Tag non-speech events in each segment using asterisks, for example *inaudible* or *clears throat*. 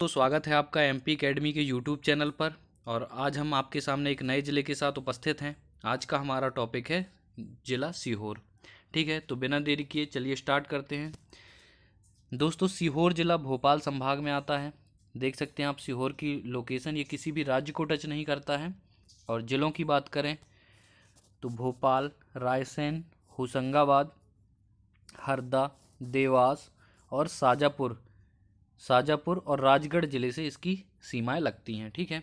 तो स्वागत है आपका एम पी के यूट्यूब चैनल पर और आज हम आपके सामने एक नए ज़िले के साथ उपस्थित हैं आज का हमारा टॉपिक है ज़िला सीहोर ठीक है तो बिना देरी किए चलिए स्टार्ट करते हैं दोस्तों सीहोर ज़िला भोपाल संभाग में आता है देख सकते हैं आप सीहोर की लोकेशन ये किसी भी राज्य को टच नहीं करता है और ज़िलों की बात करें तो भोपाल रायसेन होशंगाबाद हरदा देवास और शाजापुर शाजापुर और राजगढ़ ज़िले से इसकी सीमाएं लगती हैं ठीक है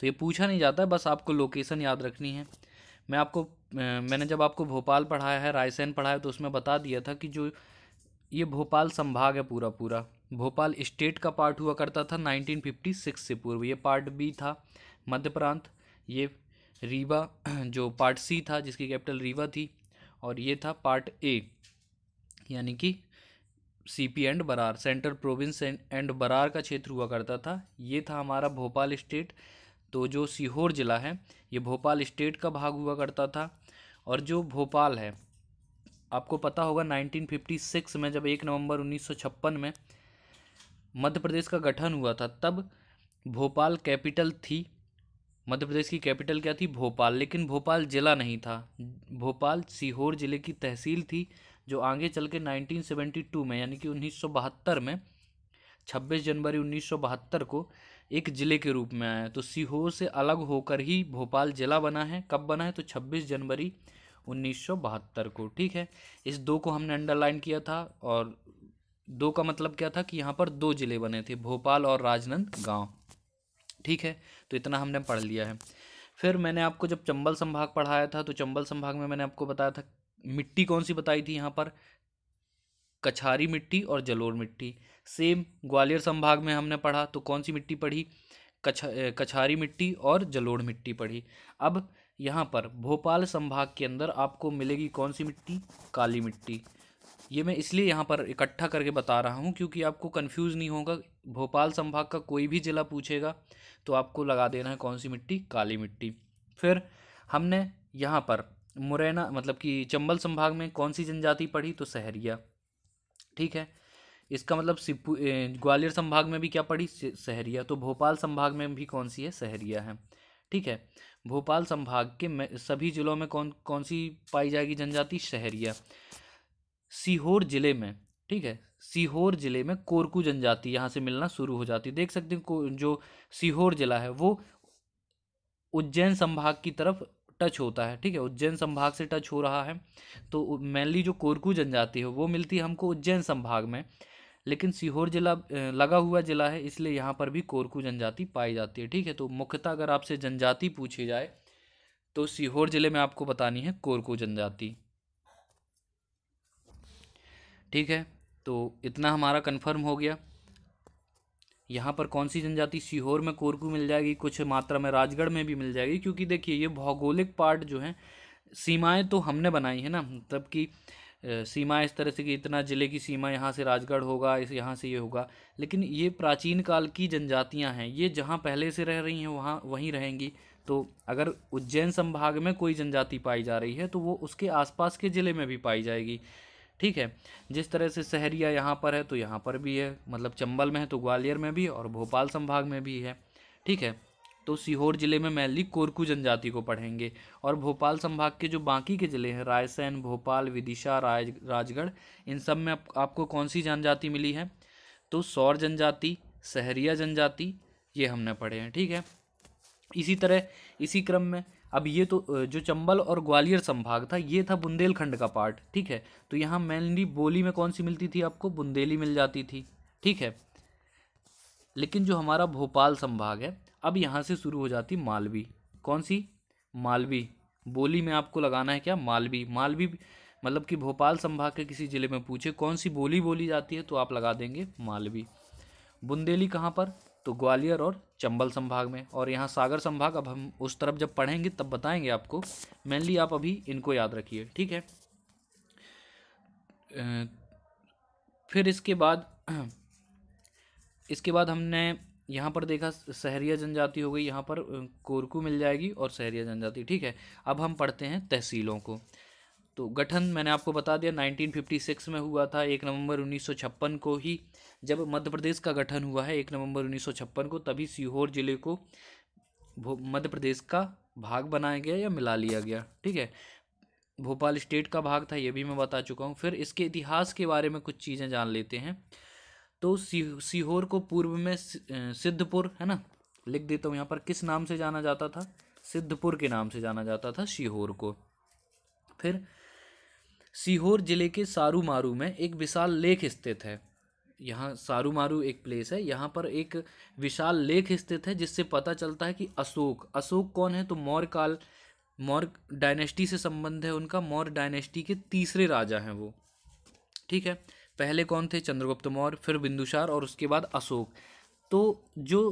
तो ये पूछा नहीं जाता है बस आपको लोकेशन याद रखनी है मैं आपको मैंने जब आपको भोपाल पढ़ाया है रायसेन पढ़ाया तो उसमें बता दिया था कि जो ये भोपाल संभाग है पूरा पूरा भोपाल स्टेट का पार्ट हुआ करता था 1956 से पूर्व ये पार्ट बी था मध्य प्रांत ये रीवा *clears throat* जो पार्ट सी था जिसकी कैपिटल रीवा थी और ये था पार्ट ए यानी कि CP and Berar centre province and Berar का क्षेत्र हुआ करता था ये था हमारा भोपाल स्टेट तो जो सीहोर ज़िला है ये भोपाल स्टेट का भाग हुआ करता था और जो भोपाल है आपको पता होगा 1956 में जब एक नवंबर 1956 में मध्य प्रदेश का गठन हुआ था तब भोपाल कैपिटल थी मध्य प्रदेश की कैपिटल क्या थी भोपाल लेकिन भोपाल ज़िला नहीं था भोपाल सीहोर ज़िले की तहसील थी जो आगे चल के नाइनटीन में यानी कि उन्नीस में 26 जनवरी 1972 को एक ज़िले के रूप में आया तो सीहोर से अलग होकर ही भोपाल ज़िला बना है कब बना है तो 26 जनवरी 1972 को ठीक है इस दो को हमने अंडरलाइन किया था और दो का मतलब क्या था कि यहाँ पर दो ज़िले बने थे भोपाल और राजनंद गांव ठीक है तो इतना हमने पढ़ लिया है फिर मैंने आपको जब चंबल संभाग पढ़ाया था तो चंबल संभाग में मैंने आपको बताया था मिट्टी कौन सी बताई थी यहाँ पर कछारी मिट्टी और जलोर मिट्टी सेम ग्वालियर संभाग में हमने पढ़ा तो कौन सी मिट्टी पढ़ी कछ कछारी मिट्टी और जलोड़ मिट्टी पढ़ी अब यहाँ पर भोपाल संभाग के अंदर आपको मिलेगी कौन सी मिट्टी काली मिट्टी ये मैं इसलिए यहाँ पर इकट्ठा करके बता रहा हूँ क्योंकि आपको कन्फ्यूज़ नहीं होगा भोपाल संभाग का कोई भी ज़िला पूछेगा तो आपको लगा देना है कौन सी मिट्टी काली मिट्टी फिर हमने यहाँ पर मुरैना मतलब कि चंबल संभाग में कौन सी जनजाति पढ़ी तो सहरिया ठीक है इसका मतलब सिपू ग्वालियर संभाग में भी क्या पढ़ी सहरिया तो भोपाल संभाग में भी कौन सी है सहरिया है ठीक है भोपाल संभाग के सभी ज़िलों में कौन कौन सी पाई जाएगी जनजाति सहरिया सीहोर ज़िले में ठीक है सीहोर ज़िले में कोरकू जनजाति यहाँ से मिलना शुरू हो जाती है देख सकते हैं जो सीहोर ज़िला है वो उज्जैन संभाग की तरफ टच होता है ठीक है उज्जैन संभाग से टच हो रहा है तो मेनली जो कोरकू जनजाति है वो मिलती है हमको उज्जैन संभाग में लेकिन सीहोर जिला लगा हुआ जिला है इसलिए यहाँ पर भी कोरकू जनजाति पाई जाती है ठीक है तो मुख्यतः अगर आपसे जनजाति पूछी जाए तो सीहोर जिले में आपको बतानी है कोरकू जनजाति ठीक है तो इतना हमारा कन्फर्म हो गया यहाँ पर कौन सी जनजाति सीहोर में कोरकू मिल जाएगी कुछ मात्रा में राजगढ़ में भी मिल जाएगी क्योंकि देखिए ये भौगोलिक पार्ट जो है सीमाएं तो हमने बनाई है ना तब मतलब की सीमाएँ इस तरह से कि इतना ज़िले की सीमा यहाँ से राजगढ़ होगा इस यहाँ से ये यह होगा लेकिन ये प्राचीन काल की जनजातियाँ हैं ये जहाँ पहले से रह रही हैं वहाँ वहीं रहेंगी तो अगर उज्जैन संभाग में कोई जनजाति पाई जा रही है तो वो उसके आसपास के ज़िले में भी पाई जाएगी ठीक है जिस तरह से सहरिया यहाँ पर है तो यहाँ पर भी है मतलब चंबल में है तो ग्वालियर में भी और भोपाल संभाग में भी है ठीक है तो सीहोर ज़िले में मैली कोरकू जनजाति को पढ़ेंगे और भोपाल संभाग के जो बाकी के ज़िले हैं रायसेन भोपाल विदिशा राज राजगढ़ इन सब में आप, आपको कौन सी जनजाति मिली है तो सौर जनजाति सहरिया जनजाति ये हमने पढ़े हैं ठीक है इसी तरह इसी क्रम में अब ये तो जो चंबल और ग्वालियर संभाग था ये था बुंदेलखंड का पार्ट ठीक है तो यहाँ मेनली बोली में कौन सी मिलती थी आपको बुंदेली मिल जाती थी ठीक है लेकिन जो हमारा भोपाल संभाग है अब यहाँ से शुरू हो जाती मालवी कौन सी मालवी बोली में आपको लगाना है क्या मालवी मालवी मतलब कि भोपाल संभाग के किसी ज़िले में पूछे कौन सी बोली बोली जाती है तो आप लगा देंगे मालवी बुंदेली कहाँ पर तो ग्वालियर और चंबल संभाग में और यहाँ सागर संभाग अब हम उस तरफ जब पढ़ेंगे तब बताएंगे आपको मेनली आप अभी इनको याद रखिए ठीक है फिर इसके बाद *clears throat* इसके बाद हमने यहाँ पर देखा शहरिया जनजाति हो गई यहाँ पर कोरकू मिल जाएगी और शहरिया जनजाति ठीक है अब हम पढ़ते हैं तहसीलों को तो गठन मैंने आपको बता दिया 1956 में हुआ था एक नवंबर 1956 को ही जब मध्य प्रदेश का गठन हुआ है एक नवंबर 1956 को तभी सीहोर जिले को मध्य प्रदेश का भाग बनाया गया या मिला लिया गया ठीक है भोपाल स्टेट का भाग था ये भी मैं बता चुका हूँ फिर इसके इतिहास के बारे में कुछ चीज़ें जान लेते हैं तो सीहोर को पूर्व में सिद्धपुर है ना लिख देता हूँ यहाँ पर किस नाम से जाना जाता था सिद्धपुर के नाम से जाना जाता था सीहोर को फिर सीहोर जिले के सारू मारू में एक विशाल लेक स्थित है यहाँ सारू मारू एक प्लेस है यहाँ पर एक विशाल लेक स्थित है जिससे पता चलता है कि अशोक अशोक कौन है तो मौर्य काल मौर्य डायनेस्टी से संबंध है उनका मौर्य डायनेस्टी के तीसरे राजा हैं वो ठीक है पहले कौन थे चंद्रगुप्त मौर्य फिर बिंदुसार और उसके बाद अशोक तो जो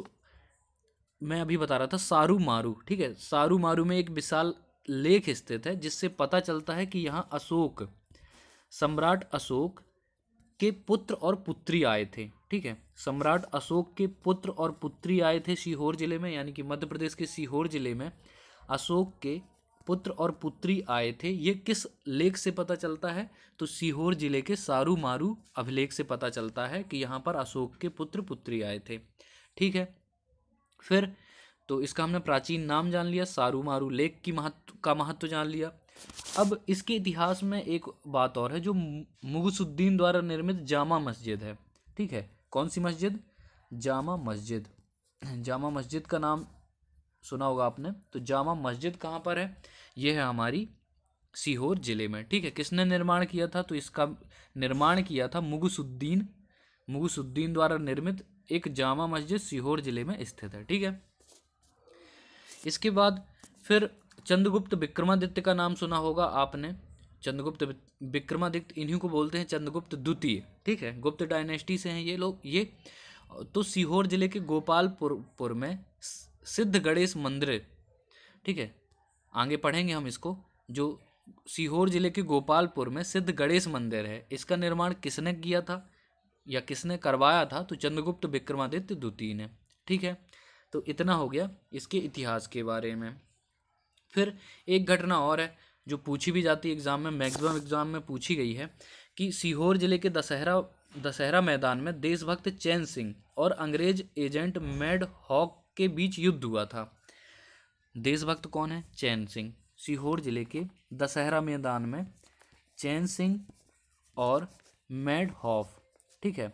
मैं अभी बता रहा था सारू मारू ठीक है सारू मारू में एक विशाल लेख स्थित है जिससे पता चलता है कि यहाँ अशोक सम्राट अशोक के पुत्र और पुत्री आए थे ठीक है सम्राट अशोक के पुत्र और पुत्री आए थे सीहोर जिले में यानी कि मध्य प्रदेश के सीहोर जिले में अशोक के पुत्र और पुत्री आए थे ये किस लेख से पता चलता है तो सीहोर जिले के सारू मारू अभिलेख से पता चलता है कि यहाँ पर अशोक के पुत्र पुत्री आए थे ठीक है फिर तो इसका हमने प्राचीन नाम जान लिया सारू मारू लेक की महत्व का महत्व जान लिया अब इसके इतिहास में एक बात और है जो मुगसुद्दीन द्वारा निर्मित जामा मस्जिद है ठीक है कौन सी मस्जिद जामा मस्जिद जामा मस्जिद का नाम सुना होगा आपने तो जामा मस्जिद कहाँ पर है यह है हमारी सीहोर ज़िले में ठीक है किसने निर्माण किया था तो इसका निर्माण किया था मुगसुद्दीन मुगसुद्दीन द्वारा निर्मित एक जामा मस्जिद सीहोर ज़िले में स्थित है ठीक है इसके बाद फिर चंद्रगुप्त विक्रमादित्य का नाम सुना होगा आपने चंद्रगुप्त विक्रमादित्य इन्हीं को बोलते हैं चंद्रगुप्त द्वितीय ठीक है गुप्त डायनेस्टी से हैं ये लोग ये तो सीहोर जिले के गोपालपुर पुर में सिद्ध गणेश मंदिर ठीक है आगे पढ़ेंगे हम इसको जो सीहोर जिले के गोपालपुर में सिद्ध गणेश मंदिर है इसका निर्माण किसने किया था या किसने करवाया था तो चंद्रगुप्त विक्रमादित्य द्वितीय ने ठीक है तो इतना हो गया इसके इतिहास के बारे में फिर एक घटना और है जो पूछी भी जाती है एग्ज़ाम में मैक्सिमम एग्ज़ाम में पूछी गई है कि सीहोर जिले के दशहरा दशहरा मैदान में देशभक्त चैन सिंह और अंग्रेज एजेंट मैड हॉक के बीच युद्ध हुआ था देशभक्त कौन है चैन सिंह सीहोर जिले के दशहरा मैदान में चैन सिंह और मैड हॉफ ठीक है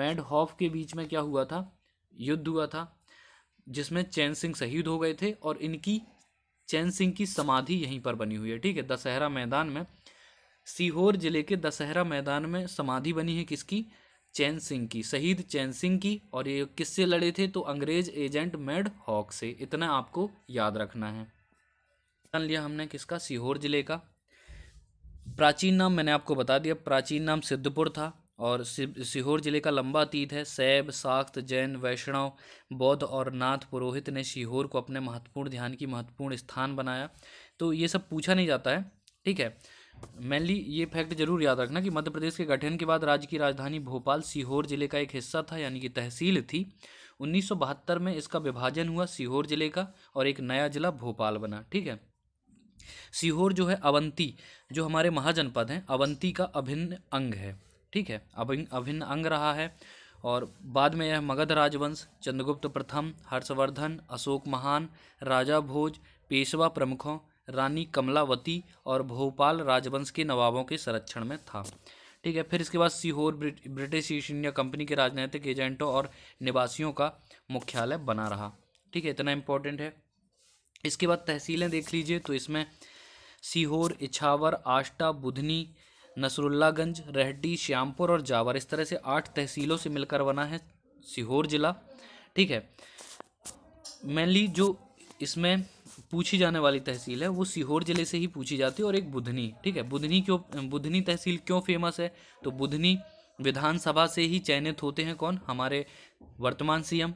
मैड हॉफ के बीच में क्या हुआ था युद्ध हुआ था जिसमें चैन सिंह शहीद हो गए थे और इनकी चैन सिंह की समाधि यहीं पर बनी हुई है ठीक है दशहरा मैदान में सीहोर जिले के दशहरा मैदान में समाधि बनी है किसकी चैन सिंह की शहीद चैन सिंह की और ये किससे लड़े थे तो अंग्रेज एजेंट मेड हॉक से इतना आपको याद रखना है जान लिया हमने किसका सीहोर जिले का प्राचीन नाम मैंने आपको बता दिया प्राचीन नाम सिद्धपुर था और सीहोर जिले का लंबा अतीत है सैब साख्त जैन वैष्णव बौद्ध और नाथ पुरोहित ने सीहोर को अपने महत्वपूर्ण ध्यान की महत्वपूर्ण स्थान बनाया तो ये सब पूछा नहीं जाता है ठीक है मेनली ये फैक्ट जरूर याद रखना कि मध्य प्रदेश के गठन के बाद राज्य की राजधानी भोपाल सीहोर जिले का एक हिस्सा था यानी कि तहसील थी उन्नीस में इसका विभाजन हुआ सीहोर जिले का और एक नया जिला भोपाल बना ठीक है सीहोर जो है अवंती जो हमारे महाजनपद हैं अवंती का अभिन्न अंग है ठीक है अभिन्न अभिन्न अंग रहा है और बाद में यह मगध राजवंश चंद्रगुप्त प्रथम हर्षवर्धन अशोक महान राजा भोज पेशवा प्रमुखों रानी कमलावती और भोपाल राजवंश के नवाबों के संरक्षण में था ठीक है फिर इसके बाद Sehore British East India company के राजनैतिक एजेंटों और निवासियों का मुख्यालय बना रहा ठीक है इतना इम्पोर्टेंट है इसके बाद तहसीलें देख लीजिए तो इसमें सीहोर इछावर आष्टा बुधनी नसरुल्लागंज रेहडी श्यामपुर और जावर इस तरह से आठ तहसीलों से मिलकर बना है सीहोर जिला ठीक है मेनली जो इसमें पूछी जाने वाली तहसील है वो सीहोर जिले से ही पूछी जाती है और एक बुधनी ठीक है बुधनी क्यों बुधनी तहसील क्यों फेमस है तो बुधनी विधानसभा से ही चयनित होते हैं कौन हमारे वर्तमान सीएम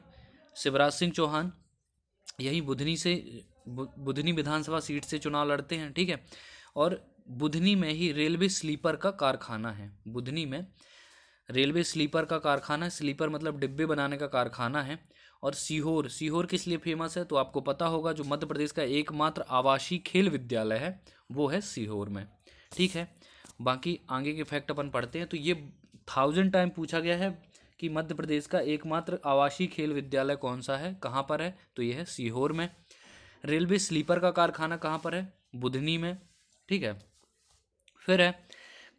शिवराज सिंह चौहान यही बुधनी से बुधनी विधानसभा सीट से चुनाव लड़ते हैं ठीक है और बुधनी में ही रेलवे स्लीपर का कारखाना है बुधनी में रेलवे स्लीपर का कारखाना स्लीपर मतलब डिब्बे बनाने का कारखाना है और सीहोर सीहोर किस लिए फेमस है तो आपको पता होगा जो मध्य प्रदेश का एकमात्र आवासीय खेल विद्यालय है वो है सीहोर में ठीक है बाकी आगे के फैक्ट अपन पढ़ते हैं तो ये थाउजेंड टाइम पूछा गया है कि मध्य प्रदेश का एकमात्र आवासीय खेल विद्यालय कौन सा है कहाँ पर है तो ये है सीहोर में रेलवे स्लीपर का कारखाना कहाँ पर है बुधनी में ठीक है फिर है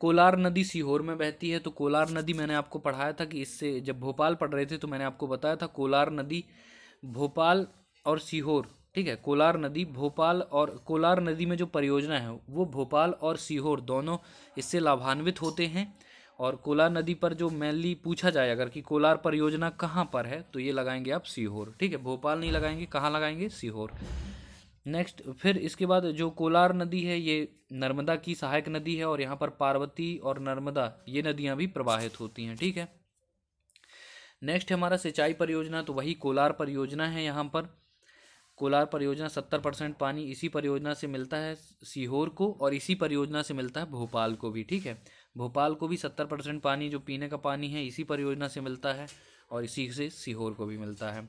कोलार नदी सीहोर में बहती है तो कोलार नदी मैंने आपको पढ़ाया था कि इससे जब भोपाल पढ़ रहे थे तो मैंने आपको बताया था कोलार नदी भोपाल और सीहोर ठीक है कोलार नदी भोपाल और कोलार नदी में जो परियोजना है वो भोपाल और सीहोर दोनों इससे लाभान्वित होते हैं और कोलार नदी पर जो मेनली पूछा जाए अगर कि कोलार परियोजना कहाँ पर है तो ये लगाएंगे आप सीहोर ठीक है भोपाल नहीं लगाएंगे कहाँ लगाएंगे सीहोर नेक्स्ट फिर इसके बाद जो कोलार नदी है ये नर्मदा की सहायक नदी है और यहाँ पर पार्वती और नर्मदा ये नदियाँ भी प्रवाहित होती हैं ठीक है नेक्स्ट हमारा सिंचाई परियोजना तो वही कोलार परियोजना है यहाँ पर कोलार परियोजना सत्तर परसेंट पानी इसी परियोजना से मिलता है सीहोर को और इसी परियोजना से मिलता है भोपाल को भी ठीक है भोपाल को भी सत्तर परसेंट पानी जो पीने का पानी है इसी परियोजना से मिलता है और इसी से सीहोर को भी मिलता है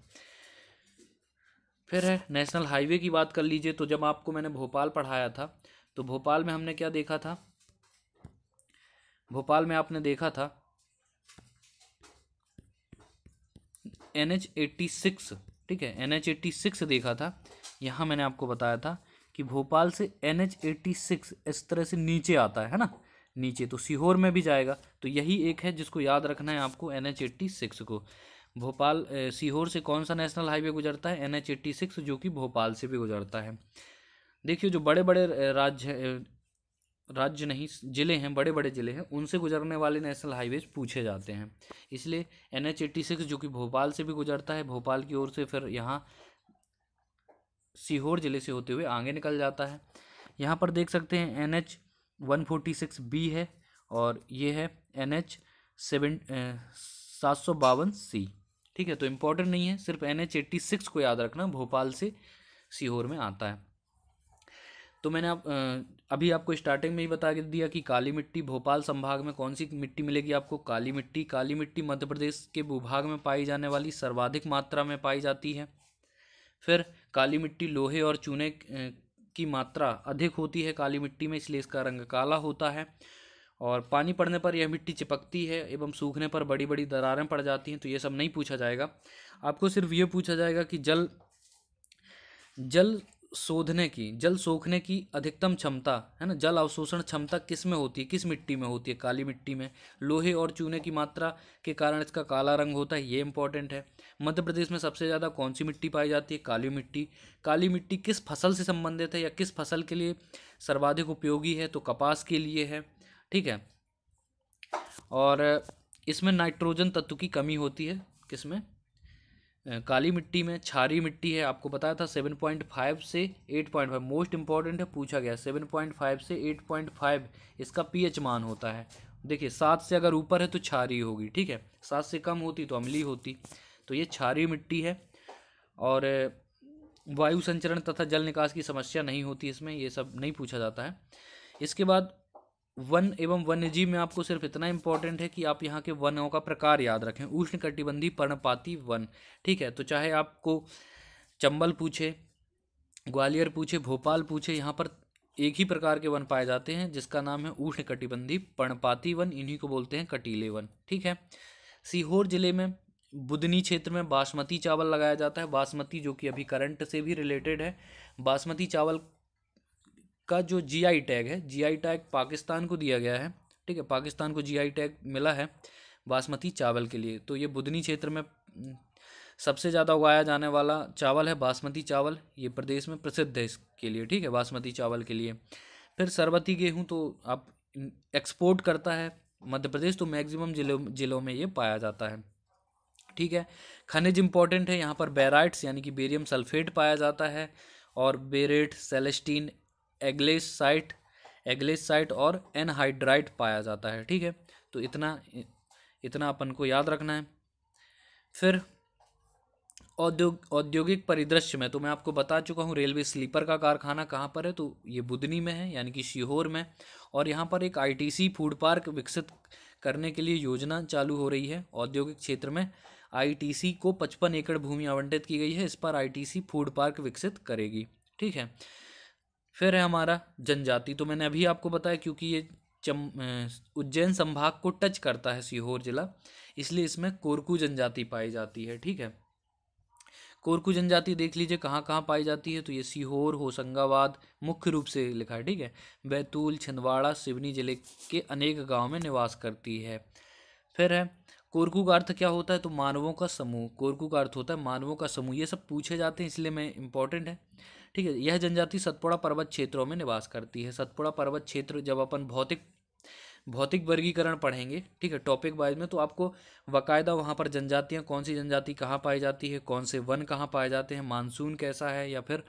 फिर है नेशनल हाईवे की बात कर लीजिए तो जब आपको मैंने भोपाल पढ़ाया था तो भोपाल में हमने क्या देखा था भोपाल में आपने देखा था एन एच एट्टी सिक्स ठीक है एन एच एट्टी सिक्स देखा था यहाँ मैंने आपको बताया था कि भोपाल से एन एच एट्टी सिक्स इस तरह से नीचे आता है है ना नीचे तो सीहोर में भी जाएगा तो यही एक है जिसको याद रखना है आपको एन एच एट्टी सिक्स को भोपाल सीहोर से कौन सा नेशनल हाईवे गुजरता है एन एच एट्टी सिक्स जो कि भोपाल से भी गुजरता है देखिए जो बड़े बड़े राज्य राज्य नहीं ज़िले हैं बड़े बड़े ज़िले हैं उनसे गुजरने वाले नेशनल हाईवेज पूछे जाते हैं इसलिए एन एच एट्टी सिक्स जो कि भोपाल से भी गुजरता है भोपाल की ओर से फिर यहाँ सीहोर ज़िले से होते हुए आगे निकल जाता है यहाँ पर देख सकते हैं N H one forty six B है और ये है एन एच सेवन सात सौ बावन सी ठीक है तो इम्पोर्टेंट नहीं है सिर्फ एन एच एट्टी सिक्स को याद रखना भोपाल से सीहोर में आता है तो मैंने आप अभी आपको स्टार्टिंग में ही बता दिया कि काली मिट्टी भोपाल संभाग में कौन सी मिट्टी मिलेगी आपको काली मिट्टी काली मिट्टी मध्य प्रदेश के भूभाग में पाई जाने वाली सर्वाधिक मात्रा में पाई जाती है फिर काली मिट्टी लोहे और चूने की मात्रा अधिक होती है काली मिट्टी में इसलिए इसका रंग काला होता है और पानी पड़ने पर यह मिट्टी चिपकती है एवं सूखने पर बड़ी बड़ी दरारें पड़ जाती हैं तो ये सब नहीं पूछा जाएगा आपको सिर्फ ये पूछा जाएगा कि जल जल शोधने की जल सोखने की अधिकतम क्षमता है ना जल अवशोषण क्षमता किस में होती है किस मिट्टी में होती है काली मिट्टी में लोहे और चूने की मात्रा के कारण इसका काला रंग होता है ये इंपॉर्टेंट है मध्य प्रदेश में सबसे ज़्यादा कौन सी मिट्टी पाई जाती है काली मिट्टी काली मिट्टी किस फसल से संबंधित है या किस फसल के लिए सर्वाधिक उपयोगी है तो कपास के लिए है ठीक है और इसमें नाइट्रोजन तत्व की कमी होती है किसमें काली मिट्टी में छारी मिट्टी है आपको बताया था सेवन पॉइंट फाइव से eight point five most important है पूछा गया सेवन पॉइंट फाइव से एट पॉइंट फाइव इसका पीएच मान होता है देखिए सात से अगर ऊपर है तो छारी होगी ठीक है सात से कम होती तो अम्ली होती तो ये छारी मिट्टी है और वायु संचरण तथा जल निकास की समस्या नहीं होती इसमें ये सब नहीं पूछा जाता है इसके बाद वन एवं वन्य जीव में आपको सिर्फ इतना इंपॉर्टेंट है कि आप यहाँ के वनों का प्रकार याद रखें उष्ण कटिबंधी पर्णपाती वन ठीक है तो चाहे आपको चंबल पूछे ग्वालियर पूछे भोपाल पूछे यहाँ पर एक ही प्रकार के वन पाए जाते हैं जिसका नाम है उष्ण कटिबंधी पर्णपाती वन इन्हीं को बोलते हैं कटीले वन ठीक है सीहोर जिले में बुदनी क्षेत्र में बासमती चावल लगाया जाता है बासमती जो कि अभी करंट से भी रिलेटेड है बासमती चावल का जो जीआई टैग है जीआई टैग पाकिस्तान को दिया गया है ठीक है पाकिस्तान को जीआई टैग मिला है बासमती चावल के लिए तो ये बुधनी क्षेत्र में हम्म, सबसे ज़्यादा उगाया जाने वाला चावल है बासमती चावल ये प्रदेश में प्रसिद्ध है इसके लिए ठीक है बासमती चावल के लिए फिर सरबती गेहूँ तो आप एक्सपोर्ट करता है मध्य प्रदेश तो मैक्सिमम जिलों जिलों में ये पाया जाता है ठीक है खनिज इंपॉर्टेंट है यहाँ पर बेराइट्स यानी कि बेरियम सल्फेट पाया जाता है और बेरेट सेलेस्टीन एग्लेसाइट एग्लेसाइट और एनहाइड्राइट पाया जाता है ठीक है तो इतना इतना अपन को याद रखना है फिर औद्योग औद्योगिक परिदृश्य में तो मैं आपको बता चुका हूँ रेलवे स्लीपर का कारखाना कहाँ पर है तो ये बुदनी में है यानी कि शिहोर में और यहाँ पर एक आईटीसी फूड पार्क विकसित करने के लिए योजना चालू हो रही है औद्योगिक क्षेत्र में आईटीसी को पचपन एकड़ भूमि आवंटित की गई है इस पर आईटीसी फूड पार्क विकसित करेगी ठीक है फिर है हमारा जनजाति तो मैंने अभी आपको बताया क्योंकि ये चम उज्जैन संभाग को टच करता है सीहोर जिला इसलिए इसमें कोरकू जनजाति पाई जाती है ठीक है कोरकू जनजाति देख लीजिए कहाँ कहाँ पाई जाती है तो ये सीहोर होशंगाबाद मुख्य रूप से लिखा है ठीक है बैतूल छिंदवाड़ा सिवनी जिले के अनेक गाँव में निवास करती है फिर है कोरकू का अर्थ क्या होता है तो मानवों का समूह कोरकू का अर्थ होता है मानवों का समूह ये सब पूछे जाते हैं इसलिए मैं इंपॉर्टेंट है ठीक है यह जनजाति सतपुड़ा पर्वत क्षेत्रों में निवास करती है सतपुड़ा पर्वत क्षेत्र जब अपन भौतिक भौतिक वर्गीकरण पढ़ेंगे ठीक है टॉपिक वाइज में तो आपको बाकायदा वहाँ पर जनजातियाँ कौन सी जनजाति कहाँ पाई जाती है कौन से वन कहाँ पाए जाते हैं मानसून कैसा है या फिर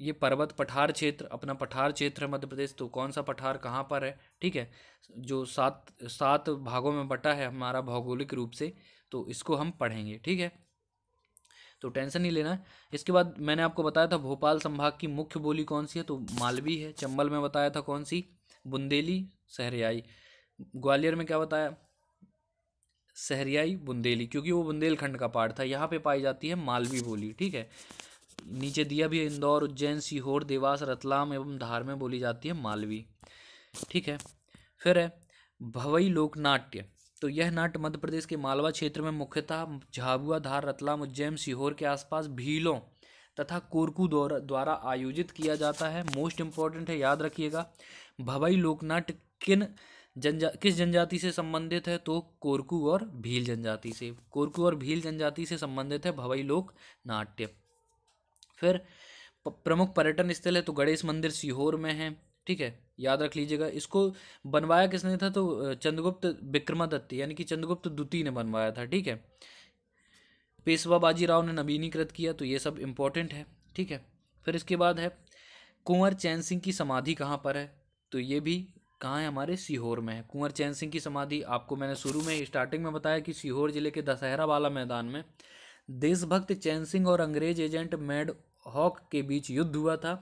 ये पर्वत पठार क्षेत्र अपना पठार क्षेत्र है मध्य प्रदेश तो कौन सा पठार कहाँ पर है ठीक है जो सात सात भागों में बटा है हमारा भौगोलिक रूप से तो इसको हम पढ़ेंगे ठीक है तो टेंशन नहीं लेना है इसके बाद मैंने आपको बताया था भोपाल संभाग की मुख्य बोली कौन सी है तो मालवी है चंबल में बताया था कौन सी बुंदेली सहरियाई ग्वालियर में क्या बताया सहरियाई बुंदेली क्योंकि वो बुंदेलखंड का पार्ट था यहाँ पे पाई जाती है मालवी बोली ठीक है नीचे दिया भी है इंदौर उज्जैन सीहोर देवास रतलाम एवं धार में बोली जाती है मालवी ठीक है फिर है भवई लोकनाट्य तो यह नाट मध्य प्रदेश के मालवा क्षेत्र में मुख्यतः झाबुआ धार रतलाम उज्जैन सीहोर के आसपास भीलों तथा कोरकू द्वारा आयोजित किया जाता है मोस्ट इम्पॉर्टेंट है याद रखिएगा भवाई लोकनाट्य किन जनजा किस जनजाति से संबंधित है तो कोरकू और भील जनजाति से कोरकू और भील जनजाति से संबंधित है भवाई लोक नाट्य फिर प्रमुख पर्यटन स्थल है तो गणेश मंदिर सीहोर में है ठीक है याद रख लीजिएगा इसको बनवाया किसने था तो चंद्रगुप्त विक्रमादित्य यानी कि चंद्रगुप्त द्वितीय ने बनवाया था ठीक है पेशवा बाजीराव ने नवीनीकृत किया तो ये सब इम्पोर्टेंट है ठीक है फिर इसके बाद है कुंवर चैन सिंह की समाधि कहाँ पर है तो ये भी कहाँ है हमारे सीहोर में है कुंवर चैन सिंह की समाधि आपको मैंने शुरू में स्टार्टिंग में बताया कि सीहोर जिले के दशहरा वाला मैदान में देशभक्त चैन सिंह और अंग्रेज एजेंट मैड हॉक के बीच युद्ध हुआ था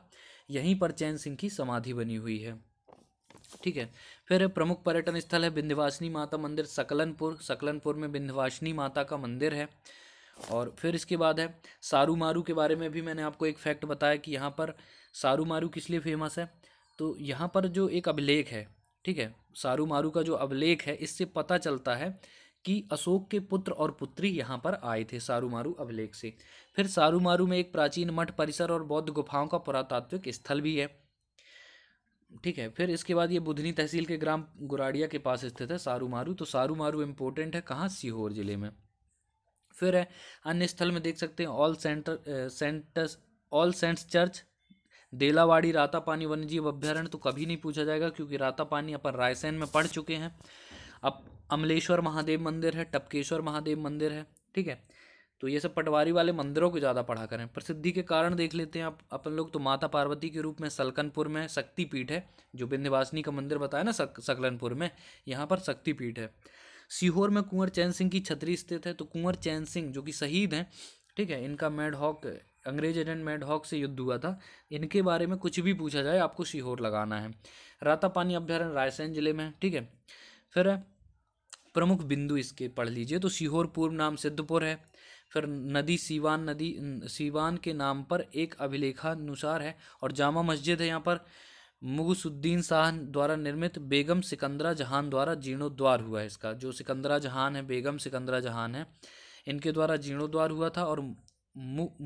यहीं पर चैन सिंह की समाधि बनी हुई है ठीक है फिर प्रमुख पर्यटन स्थल है विंध्यवासिनी माता मंदिर सकलनपुर सकलनपुर में विंध्यवासिनी माता का मंदिर है और फिर इसके बाद है सारू मारू के बारे में भी मैंने आपको एक फैक्ट बताया कि यहाँ पर सारू मारू किस लिए फेमस है तो यहाँ पर जो एक अभिलेख है ठीक है सारू मारू का जो अभिलेख है इससे पता चलता है कि अशोक के पुत्र और पुत्री यहाँ पर आए थे सारूमारू अभिलेख से फिर सारूमारू में एक प्राचीन मठ परिसर और बौद्ध गुफाओं का पुरातात्विक स्थल भी है ठीक है फिर इसके बाद ये बुधनी तहसील के ग्राम गुराड़िया के पास स्थित है सारूमारू तो सारूमारू इम्पोर्टेंट है कहाँ सीहोर जिले में फिर है अन्य स्थल में देख सकते हैं all centre saints all saints church Delawadi Ratapani वन्यजीव अभ्यारण्य तो कभी नहीं पूछा जाएगा क्योंकि रातापानी अपन रायसेन में पढ़ चुके हैं अब अमलेश्वर महादेव मंदिर है टपकेश्वर महादेव मंदिर है ठीक है तो ये सब पटवारी वाले मंदिरों को ज़्यादा पढ़ा करें प्रसिद्धि के कारण देख लेते हैं आप अपन लोग तो माता पार्वती के रूप में सलकनपुर में शक्तिपीठ है जो विंध्यवासिनी का मंदिर बताया ना सक, सकलनपुर में यहाँ पर शक्तिपीठ है सीहोर में कुंवर चैन सिंह की छतरी स्थित है तो कुंवर चैन सिंह जो कि शहीद हैं ठीक है इनका मेड हॉक अंग्रेज एजेंट मेड हॉक से युद्ध हुआ था इनके बारे में कुछ भी पूछा जाए आपको सीहोर लगाना है रातापानी अभ्यारण्य रायसेन जिले में ठीक है फिर प्रमुख बिंदु इसके पढ़ लीजिए तो सीहोर पूर्व नाम सिद्धपुर है फिर नदी सीवान नदी सीवान के नाम पर एक अभिलेखानुसार है और जामा मस्जिद है यहाँ पर मुगसुद्दीन शाह द्वारा निर्मित बेगम सिकंदरा जहान द्वारा जीर्णोद्वार हुआ है इसका जो सिकंदरा जहान है बेगम सिकंदरा जहान है इनके द्वारा जीर्णोद्वार हुआ था और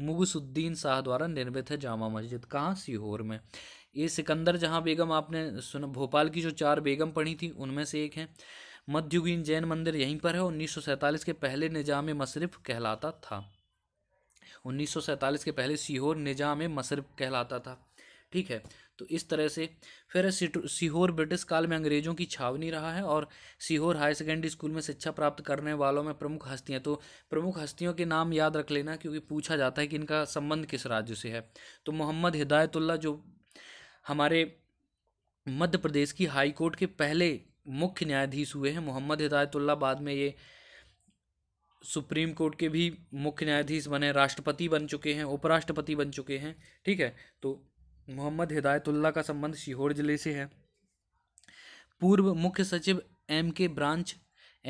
मुगसुद्दीन शाह द्वारा निर्मित है जामा मस्जिद कहाँ सीहोर में ये सिकंदर जहाँ बेगम आपने सुना भोपाल की जो चार बेगम पढ़ी थी उनमें से एक है मध्ययुगीन जैन मंदिर यहीं पर है उन्नीस के पहले निजाम मशरफ कहलाता था उन्नीस के पहले सीहोर निजाम मशरफ कहलाता था ठीक है तो इस तरह से फिर सीहोर ब्रिटिश काल में अंग्रेज़ों की छावनी रहा है और सीहोर हायर सेकेंडरी स्कूल में शिक्षा प्राप्त करने वालों में प्रमुख हस्तियाँ तो प्रमुख हस्तियों के नाम याद रख लेना क्योंकि पूछा जाता है कि इनका संबंध किस राज्य से है तो मोहम्मद हिदायतुल्ला जो हमारे मध्य प्रदेश की हाई कोर्ट के पहले मुख्य न्यायाधीश हुए हैं मोहम्मद हिदायतुल्ला बाद में ये सुप्रीम कोर्ट के भी मुख्य न्यायाधीश बने राष्ट्रपति बन चुके हैं उपराष्ट्रपति बन चुके हैं ठीक है तो मोहम्मद हिदायतुल्ला का संबंध सीहोर जिले से है पूर्व मुख्य सचिव एम के ब्रांच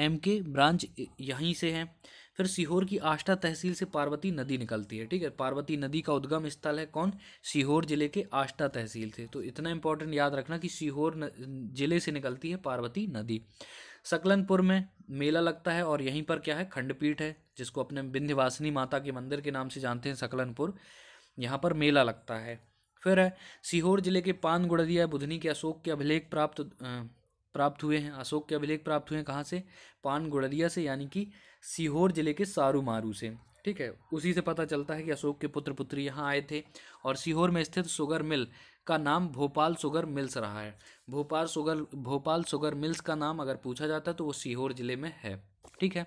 एम के ब्रांच यहीं से हैं फिर सीहोर की आष्टा तहसील से पार्वती नदी निकलती है ठीक है पार्वती नदी का उद्गम स्थल है कौन सीहोर जिले के आष्टा तहसील से तो इतना इंपॉर्टेंट याद रखना कि सीहोर जिले से निकलती है पार्वती नदी सकलनपुर में मेला लगता है और यहीं पर क्या है खंडपीठ है जिसको अपने विंध्यवासिनी माता के मंदिर के नाम से जानते हैं सकलनपुर यहाँ पर मेला लगता है फिर है सीहोर जिले के पान गुड़दिया बुधनी के अशोक के अभिलेख प्राप्त प्राप्त हुए हैं अशोक के अभिलेख प्राप्त हुए हैं कहाँ से पान गुड़दिया से यानी कि सीहोर जिले के सारू मारू से ठीक है उसी से पता चलता है कि अशोक के पुत्र पुत्री यहाँ आए थे और सीहोर में स्थित सुगर मिल का नाम भोपाल सुगर मिल्स रहा है Bhopal sugar Bhopal sugar mills का नाम अगर पूछा जाता है तो वो सीहोर जिले में है ठीक है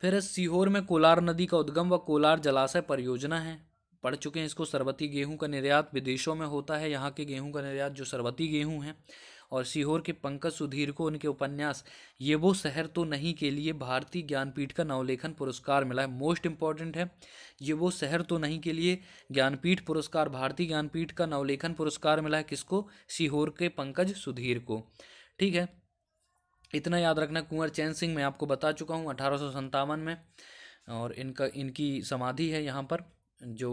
फिर सीहोर में कोलार नदी का उद्गम व कोलार जलाशय परियोजना है पढ़ चुके हैं इसको सरबती गेहूं का निर्यात विदेशों में होता है यहाँ के गेहूं का निर्यात जो सरबती गेहूं है और सीहोर के पंकज सुधीर को उनके उपन्यास ये वो शहर तो नहीं के लिए भारतीय ज्ञानपीठ का नवलेखन पुरस्कार मिला है मोस्ट इम्पॉर्टेंट है ये वो शहर तो नहीं के लिए ज्ञानपीठ पुरस्कार भारतीय ज्ञानपीठ का नवलेखन पुरस्कार मिला है किसको सीहोर के पंकज सुधीर को ठीक है इतना याद रखना कुंवर चैन सिंह मैं आपको बता चुका हूँ अठारह में और इनका इनकी समाधि है यहाँ पर जो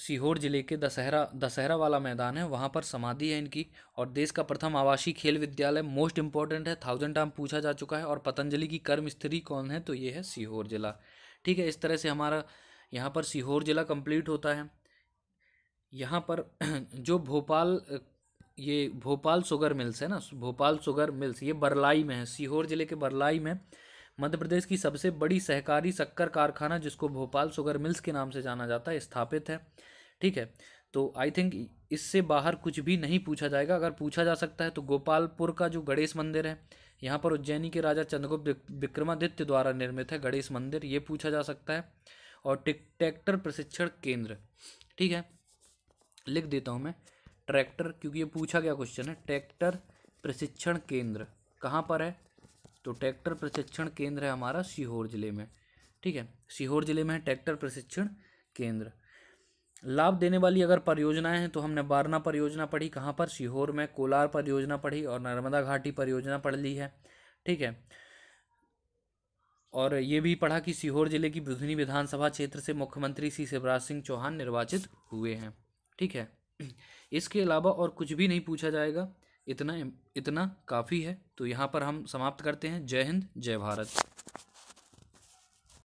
सीहोर जिले के दशहरा दशहरा वाला मैदान है वहाँ पर समाधि है इनकी और देश का प्रथम आवासीय खेल विद्यालय मोस्ट इम्पॉर्टेंट है थाउजेंड टाइम पूछा जा चुका है और पतंजलि की कर्म स्त्री कौन है तो ये है सीहोर जिला ठीक है इस तरह से हमारा यहाँ पर सीहोर जिला कंप्लीट होता है यहाँ पर *clears throat* जो भोपाल ये भोपाल शुगर मिल्स है ना भोपाल शुगर मिल्स ये बरलाई में है सीहोर जिले के बरलाई में मध्य प्रदेश की सबसे बड़ी सहकारी शक्कर कारखाना जिसको भोपाल शुगर मिल्स के नाम से जाना जाता है स्थापित है ठीक है तो आई थिंक इससे बाहर कुछ भी नहीं पूछा जाएगा अगर पूछा जा सकता है तो गोपालपुर का जो गणेश मंदिर है यहाँ पर उज्जैनी के राजा चंद्रगुप्त विक्रमादित्य द्वारा निर्मित है गणेश मंदिर ये पूछा जा सकता है और ट्रैक्टर प्रशिक्षण केंद्र ठीक है लिख देता हूँ मैं ट्रैक्टर क्योंकि ये पूछा गया क्वेश्चन है ट्रैक्टर प्रशिक्षण केंद्र कहाँ पर है तो ट्रैक्टर प्रशिक्षण केंद्र है हमारा सीहोर जिले में ठीक है सीहोर जिले में है ट्रैक्टर प्रशिक्षण केंद्र लाभ देने वाली अगर परियोजनाएं हैं तो हमने बारना परियोजना पढ़ी कहाँ पर सीहोर में कोलार परियोजना पढ़ी और नर्मदा घाटी परियोजना पढ़ ली है ठीक है और ये भी पढ़ा कि सीहोर जिले की बुधनी विधानसभा क्षेत्र से मुख्यमंत्री श्री शिवराज सिंह चौहान निर्वाचित हुए हैं ठीक है इसके अलावा और कुछ भी नहीं पूछा जाएगा इतना इतना काफ़ी है तो यहाँ पर हम समाप्त करते हैं जय हिंद जय भारत